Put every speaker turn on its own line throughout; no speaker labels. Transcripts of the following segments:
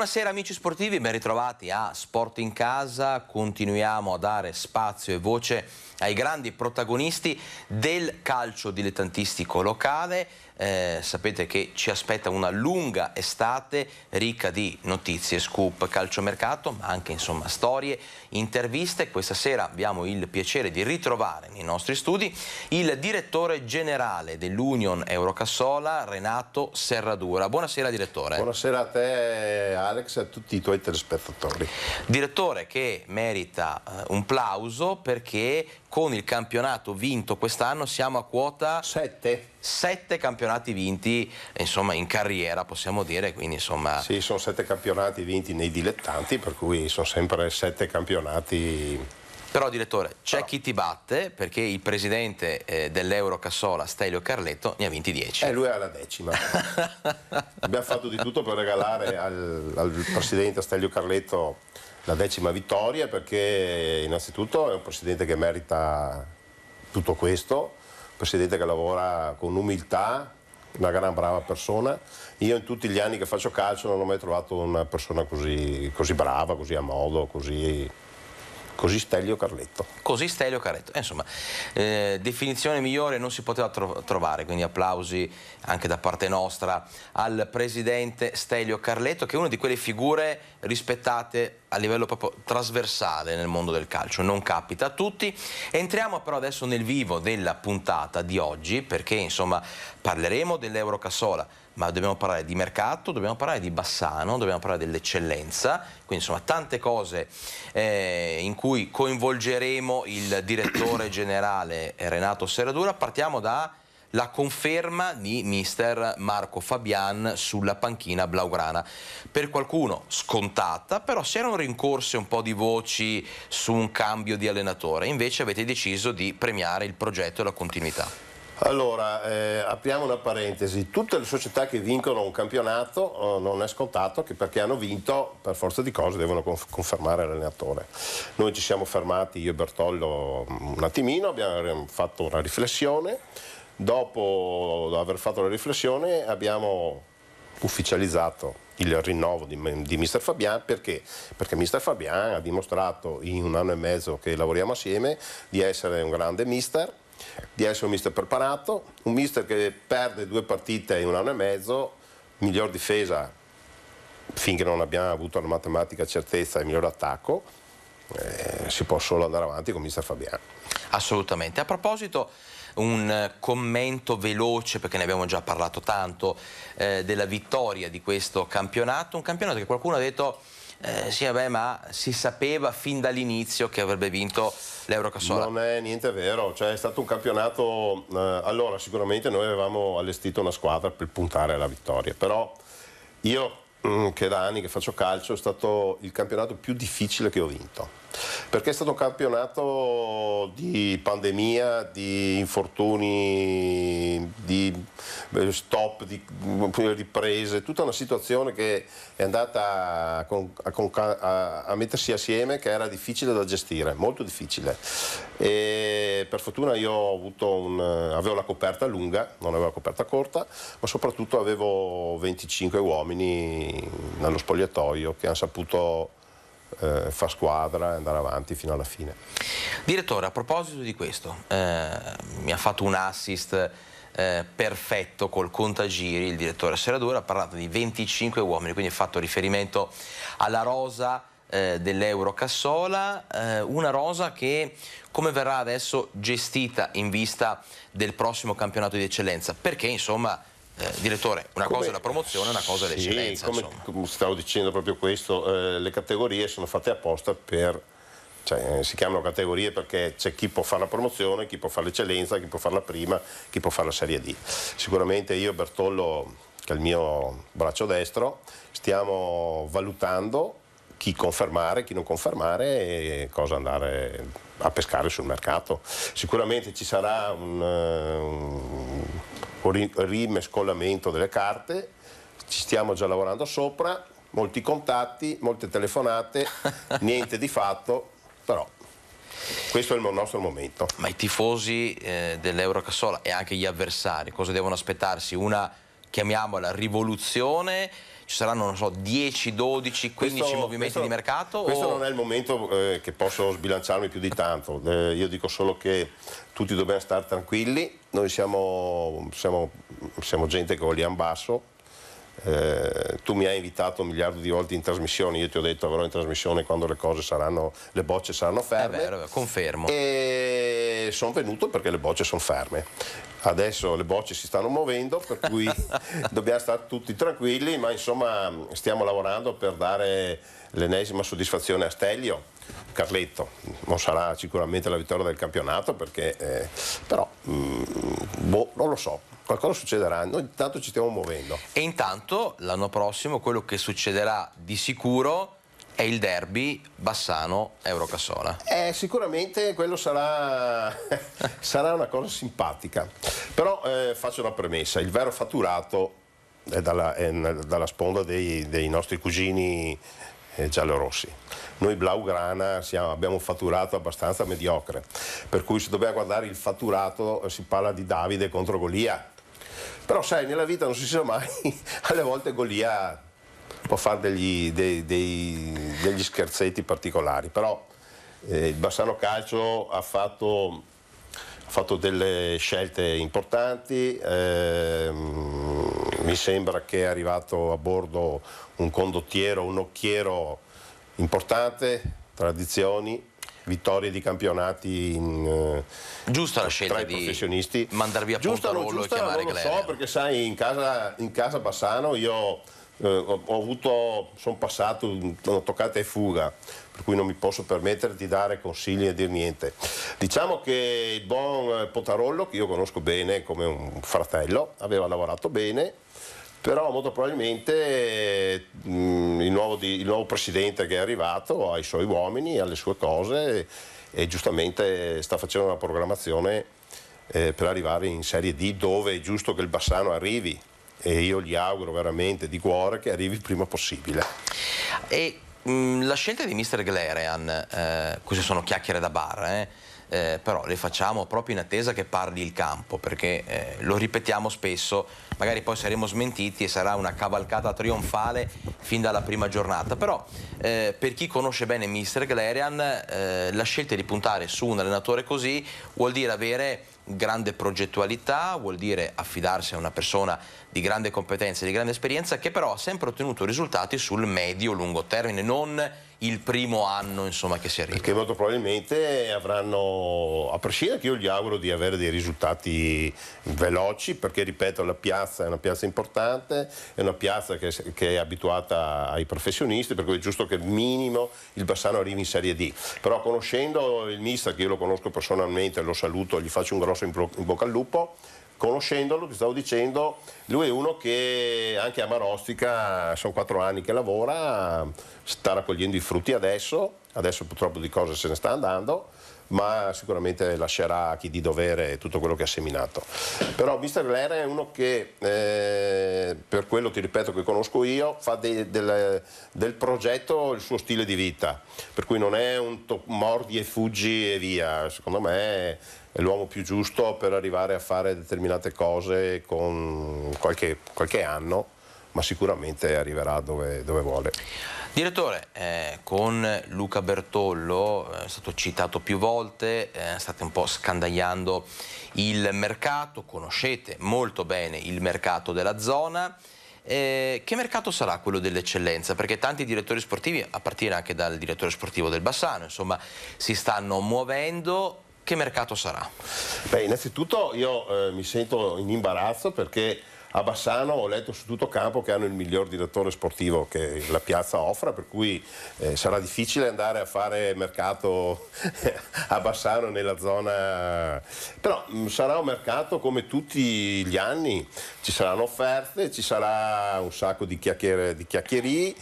Buonasera amici sportivi, ben ritrovati a Sport in Casa, continuiamo a dare spazio e voce ai grandi protagonisti del calcio dilettantistico locale eh, sapete che ci aspetta una lunga estate ricca di notizie, scoop, calciomercato, ma anche insomma storie, interviste. Questa sera abbiamo il piacere di ritrovare nei nostri studi il direttore generale dell'Union Eurocassola, Renato Serradura. Buonasera direttore. Buonasera a te Alex
e a tutti i tuoi telespettatori.
Direttore che merita eh, un plauso perché con il campionato vinto quest'anno siamo a quota 7 7 campionati vinti insomma in carriera possiamo dire quindi insomma sì sono 7 campionati vinti nei dilettanti per cui sono sempre 7 campionati però direttore, c'è chi ti batte perché il presidente eh, dell'Euro Cassola, Stelio Carletto, ne ha vinti 10.
E eh, lui è alla decima.
Abbiamo fatto di tutto per regalare al, al
presidente Stelio Carletto la decima vittoria perché innanzitutto è un presidente che merita tutto questo, un presidente che lavora con umiltà, una gran brava persona. Io in tutti gli anni che faccio calcio non ho mai trovato una persona così, così brava, così a modo, così Così Stelio Carletto.
Così Stelio Carletto. Eh, insomma, eh, definizione migliore non si poteva tro trovare, quindi applausi anche da parte nostra al presidente Stelio Carletto, che è una di quelle figure rispettate a livello proprio trasversale nel mondo del calcio, non capita a tutti. Entriamo però adesso nel vivo della puntata di oggi perché insomma parleremo dell'Euro Cassola, ma dobbiamo parlare di mercato, dobbiamo parlare di Bassano, dobbiamo parlare dell'eccellenza, quindi insomma tante cose eh, in cui coinvolgeremo il direttore generale Renato Serradura. Partiamo da la conferma di mister Marco Fabian sulla panchina blaugrana. Per qualcuno scontata, però si erano rincorse un po' di voci su un cambio di allenatore, invece avete deciso di premiare il progetto e la continuità.
Allora, eh, apriamo una parentesi. Tutte le società che vincono un campionato oh, non è scontato che perché hanno vinto, per forza di cose, devono confermare l'allenatore. Noi ci siamo fermati, io e Bertollo, un attimino, abbiamo fatto una riflessione Dopo aver fatto la riflessione abbiamo ufficializzato il rinnovo di, di Mr. Fabian perché? perché Mr. Fabian ha dimostrato in un anno e mezzo che lavoriamo assieme di essere un grande mister, di essere un mister preparato, un mister che perde due partite in un anno e mezzo, miglior difesa finché non abbiamo avuto la matematica certezza e miglior attacco, eh, si può solo andare avanti con Mr.
Fabian. Assolutamente. A proposito un commento veloce, perché ne abbiamo già parlato tanto, eh, della vittoria di questo campionato, un campionato che qualcuno ha detto... Eh, sì, vabbè, ma si sapeva fin dall'inizio che avrebbe vinto
l'Eurocassola. Cassola. Non è niente vero, cioè, è stato un campionato... Eh, allora, sicuramente noi avevamo allestito una squadra per puntare alla vittoria, però io, mm, che da anni che faccio calcio, è stato il campionato più difficile che ho vinto perché è stato un campionato di pandemia, di infortuni, di eh, stop, di mm, riprese, tutta una situazione che è andata a, a, a mettersi assieme che era difficile da gestire, molto difficile. E per fortuna io un, avevo la coperta lunga, non avevo la coperta corta, ma soprattutto avevo 25 uomini nello spogliatoio
che hanno saputo eh, far squadra e andare avanti fino alla fine. Direttore, a proposito di questo, eh, mi ha fatto un assist eh, perfetto col contagiri, il direttore Serradura ha parlato di 25 uomini, quindi ha fatto riferimento alla rosa eh, dell'Euro Cassola, eh, una rosa che come verrà adesso gestita in vista del prossimo campionato di eccellenza, perché insomma eh, direttore, una come, cosa è la promozione, una cosa è l'eccellenza. Sì, come,
come, stavo dicendo proprio questo, eh, le categorie sono fatte apposta per... Cioè, eh, si chiamano categorie perché c'è chi può fare la promozione, chi può fare l'eccellenza, chi può fare la prima, chi può fare la Serie D. Sicuramente io e Bertollo, che è il mio braccio destro, stiamo valutando chi confermare, chi non confermare e cosa andare a pescare sul mercato. Sicuramente ci sarà un eh, rimescolamento delle carte, ci stiamo già lavorando sopra, molti contatti, molte telefonate, niente di fatto, però questo è il
nostro momento. Ma i tifosi eh, dell'Eurocassola e anche gli avversari cosa devono aspettarsi? Una, chiamiamola, rivoluzione ci saranno, non so, 10, 12, 15 questo, movimenti questo, di mercato? Questo o... non
è il momento eh, che posso sbilanciarmi più di tanto. Eh, io dico solo che tutti dobbiamo stare tranquilli, noi siamo, siamo, siamo gente che vogliamo basso, eh, tu mi hai invitato un miliardo di volte in trasmissione, io ti ho detto avrò in trasmissione quando le cose saranno, le bocce saranno ferme. È vero, confermo. E sono venuto perché le bocce sono ferme. Adesso le bocce si stanno muovendo, per cui dobbiamo stare tutti tranquilli, ma insomma stiamo lavorando per dare l'ennesima soddisfazione a Stelio. Carletto non sarà sicuramente la vittoria del campionato perché eh, però mh, mm, boh, non lo so qualcosa succederà
noi intanto ci stiamo muovendo e intanto l'anno prossimo quello che succederà di sicuro è il derby Bassano-Eurocassola.
Eh, sicuramente quello sarà, sarà, una cosa simpatica,
però eh, faccio una premessa, il
vero fatturato è dalla, è dalla sponda dei, dei, nostri cugini eh, giallorossi. Noi Blaugrana siamo, abbiamo un fatturato abbastanza mediocre, per cui se dobbiamo guardare il fatturato eh, si parla di Davide contro Golia. Però sai, nella vita non si sa mai, alle volte Golia può fare degli, dei, dei, degli scherzetti particolari, però eh, il Bassano Calcio ha fatto, ha fatto delle scelte importanti, eh, mi sembra che è arrivato a bordo un condottiero, un occhiero importante, tradizioni, vittorie di campionati in, eh, giusta la scelta tra i professionisti. di mandarvi a giusta, Pontarolo giusta, e chiamare non lo so perché sai in casa, in casa Bassano io eh, ho, avuto, sono passato una toccata e fuga, per cui non mi posso permettere di dare consigli e dire niente. Diciamo che il buon eh, Potarollo, che io conosco bene come un fratello, aveva lavorato bene, però molto probabilmente mm, il nuovo, di, il nuovo, presidente che è arrivato ha i suoi uomini, ha le sue cose e, e giustamente sta facendo una programmazione eh, per arrivare in Serie D dove è giusto che il Bassano arrivi e io gli auguro veramente di cuore che arrivi il prima possibile.
E mh, la scelta di Mr. Glerean, eh, queste sono chiacchiere da bar, eh, eh, però le facciamo proprio in attesa che parli il campo, perché eh, lo ripetiamo spesso, magari poi saremo smentiti e sarà una cavalcata trionfale fin dalla prima giornata. Però eh, per chi conosce bene Mr. Galerian, eh, la scelta di puntare su un allenatore così vuol dire avere grande progettualità, vuol dire affidarsi a una persona di grande competenza e di grande esperienza che però ha sempre ottenuto risultati sul medio-lungo termine, non il primo anno insomma, che si arriva. Perché molto probabilmente avranno,
a prescindere che io gli auguro di avere dei risultati veloci, perché ripeto la piazza è una piazza importante, è una piazza che, che è abituata ai professionisti, per cui è giusto che minimo il Bassano arrivi in Serie D. Però conoscendo il mister, che io lo conosco personalmente, lo saluto, gli faccio un grosso in bocca al lupo, conoscendolo, ti stavo dicendo, lui è uno che anche a Marostica, sono quattro anni che lavora, sta raccogliendo i frutti adesso, adesso purtroppo di cose se ne sta andando, ma sicuramente lascerà a chi di dovere tutto quello che ha seminato. Però Mr. Lera è uno che, eh, per quello ti ripeto che conosco io, fa de, del, del, progetto il suo stile di vita, per cui non è un mordi e fuggi e via, secondo me è l'uomo più giusto per arrivare a fare determinate cose con
qualche, qualche anno ma sicuramente arriverà dove, dove vuole. Direttore, eh, con Luca Bertollo, eh, è stato citato più volte, eh, state un po' scandagliando il mercato, conoscete molto bene il mercato della zona, eh, che mercato sarà quello dell'eccellenza? Perché tanti direttori sportivi, a partire anche dal direttore sportivo del Bassano, insomma, si stanno muovendo. Che mercato sarà?
Beh, innanzitutto io eh, mi sento in imbarazzo perché a Bassano ho letto su tutto campo che hanno il miglior direttore sportivo che la piazza offre, per cui eh, sarà difficile andare a fare mercato a Bassano nella zona, però mh, mm, sarà un mercato come tutti gli anni, ci saranno offerte, ci sarà un sacco di, chiacchiere, di chiacchierie.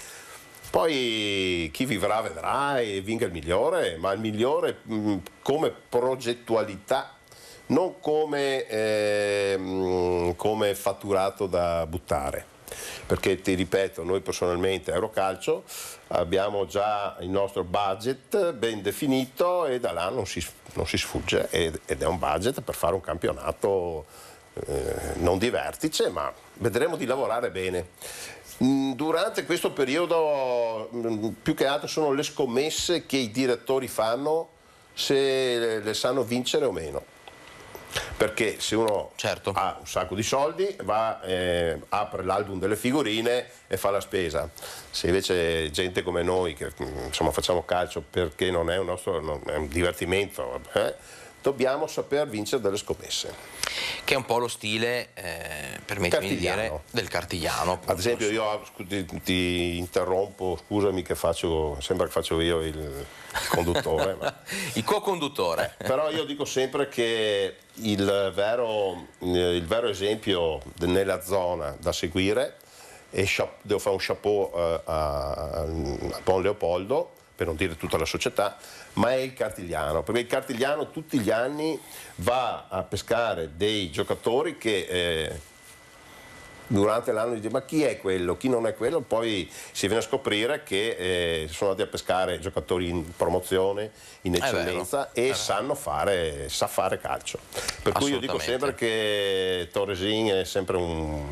Poi chi vivrà vedrà e vinca il migliore, ma il migliore mh, mm, come progettualità non come, eh, come fatturato da buttare perché ti ripeto, noi personalmente Eurocalcio abbiamo già il nostro budget ben definito e da là non si, non si sfugge ed, ed, è un budget per fare un campionato eh, non di vertice ma vedremo di lavorare bene. Mm, durante questo periodo mm, più che altro sono le scommesse che i direttori fanno se le sanno vincere o meno perché se uno certo. ha un sacco di soldi va, eh, apre l'album delle figurine e fa la spesa. Se invece gente come noi che mm, insomma, facciamo calcio perché non è un, nostro, non è un divertimento, eh, dobbiamo saper vincere delle scommesse. Che è un po' lo stile, eh, permettimi di dire, del cartigliano. Appunto. Ad esempio io ti, ti, interrompo, scusami che faccio, sembra che faccio io il, conduttore. Il co-conduttore. Eh, però io dico sempre che il vero, eh, il vero esempio nella zona da seguire e devo fare un chapeau eh, a, a, Bon Leopoldo, per non dire tutta la società, ma è il Cartigliano, perché il Cartigliano tutti gli anni va a pescare dei giocatori che eh, durante l'anno dice ma chi è quello, chi non è quello, poi si viene a scoprire che eh, sono andati a pescare giocatori in promozione, in eccellenza e sanno fare, sa fare calcio. Per cui io dico sempre che Torresin è sempre un,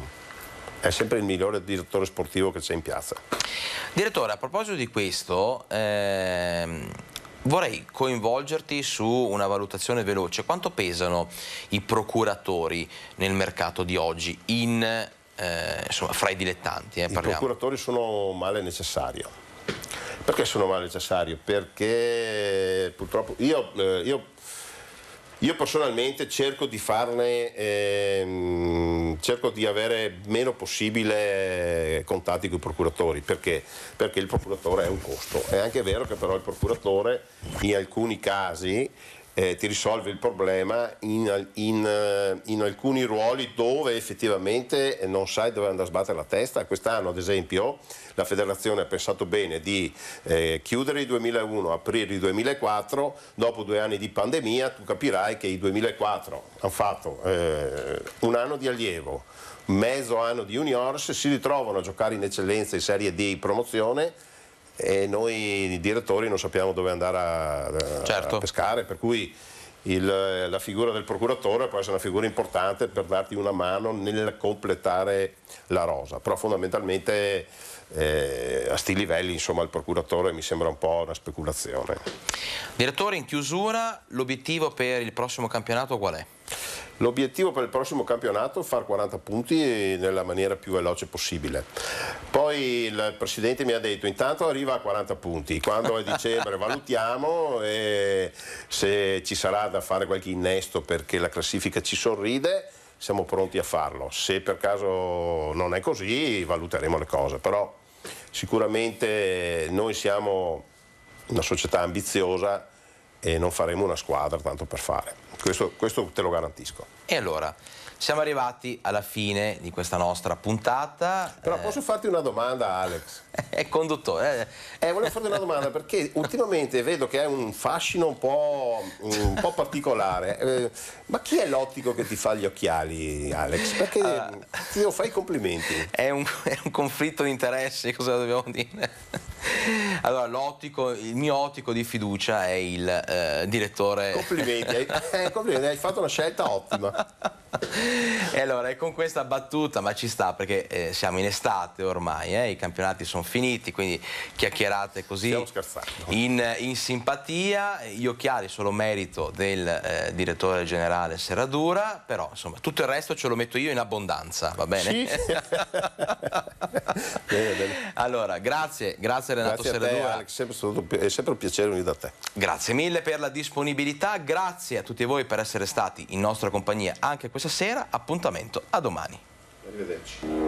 è sempre il migliore direttore sportivo che c'è in piazza.
Direttore, a proposito di questo, ehm, vorrei coinvolgerti su una valutazione veloce. Quanto pesano i procuratori nel mercato di oggi in eh, insomma, fra i dilettanti. Eh, I procuratori
sono male necessario. Perché sono male necessario? Perché purtroppo io, eh, io io personalmente cerco di farne, ehm, cerco di avere meno possibile contatti con i procuratori, perché? perché? il procuratore è un costo. È anche vero che però il procuratore in alcuni casi eh, ti risolve il problema in, in, eh, in, alcuni ruoli dove effettivamente eh, non sai dove andare a sbattere la testa. Quest'anno, ad esempio, la federazione ha pensato bene di eh, chiudere il 2001, aprire il 2004, dopo due anni di pandemia tu capirai che il 2004 hanno fatto eh, un anno di allievo, mezzo anno di juniors, si ritrovano a giocare in eccellenza in Serie D promozione e noi direttori non sappiamo dove andare a, certo. a pescare, per cui il, la figura del procuratore può essere una figura importante per darti una mano nel completare la rosa, però fondamentalmente eh, a sti livelli insomma, il procuratore mi sembra un po' una speculazione.
Direttore, in chiusura l'obiettivo per il prossimo campionato qual è?
L'obiettivo per il prossimo campionato è fare 40 punti nella maniera più veloce possibile. Poi il Presidente mi ha detto intanto arriva a 40 punti, quando è dicembre valutiamo e se ci sarà da fare qualche innesto perché la classifica ci sorride siamo pronti a farlo. Se per caso non è così valuteremo le cose, però sicuramente noi siamo una società ambiziosa e non faremo una squadra tanto per fare. Questo, questo te lo garantisco.
E allora, siamo arrivati alla fine di questa nostra puntata. Però eh. posso farti una domanda, Alex? È conduttore.
Eh. eh, volevo farti una domanda perché ultimamente vedo che hai un fascino un po', un po particolare. Eh, ma chi è l'ottico che ti fa gli occhiali, Alex? Perché ah. ti
devo fare i complimenti. È un, è un conflitto di interessi, cosa dobbiamo dire? Allora, l'ottico, il mio ottico di fiducia è il eh, direttore. Complimenti hai,
complimenti, hai fatto una scelta ottima.
e allora, e con questa battuta, ma ci sta perché eh, siamo in estate ormai, eh, i campionati sono finiti, quindi chiacchierate così in, in, simpatia. Gli occhiali solo merito del eh, direttore generale Serradura, però insomma tutto il resto ce lo metto io in abbondanza, va bene? Sì. Bene, bene. Allora, grazie, grazie Renato grazie è
sempre un piacere venire da te.
Grazie mille per la disponibilità, grazie a tutti voi per essere stati in nostra compagnia anche questa sera, appuntamento a domani.
Arrivederci.